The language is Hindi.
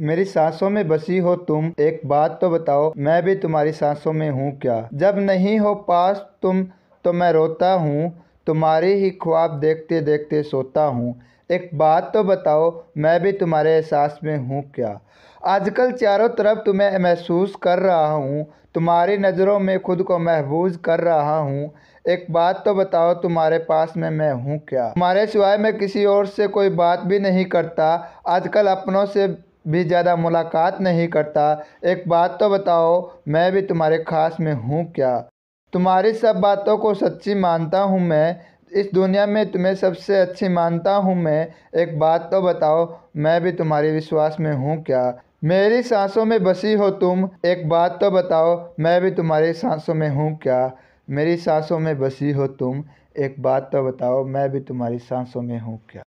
मेरी सांसों में बसी हो तुम एक बात तो बताओ मैं भी तुम्हारी सांसों में हूँ क्या जब नहीं हो पास तुम तो मैं रोता हूँ तुम्हारे ही ख्वाब देखते देखते सोता हूँ एक बात तो बताओ मैं भी तुम्हारे एहसास में हूँ क्या आजकल चारों तरफ तुम्हें महसूस कर रहा हूँ तुम्हारी नज़रों में खुद को महफूज कर रहा हूँ एक बात तो बताओ तुम्हारे पास में मैं हूँ क्या तुम्हारे सिवाय मैं किसी और से कोई बात भी नहीं करता आजकल अपनों से भी ज़्यादा मुलाकात नहीं करता एक बात तो बताओ मैं भी तुम्हारे खास में हूँ क्या तुम्हारी सब बातों को सच्ची मानता हूँ मैं इस दुनिया में तुम्हें सबसे अच्छी मानता हूँ मैं एक बात तो बताओ मैं भी तुम्हारे विश्वास में हूँ क्या मेरी सांसों में बसी हो तुम एक बात तो बताओ मैं भी तुम्हारी सांसों में हूँ क्या मेरी सांसों में बसी हो तुम एक बात तो बताओ मैं भी तुम्हारी सांसों में हूँ क्या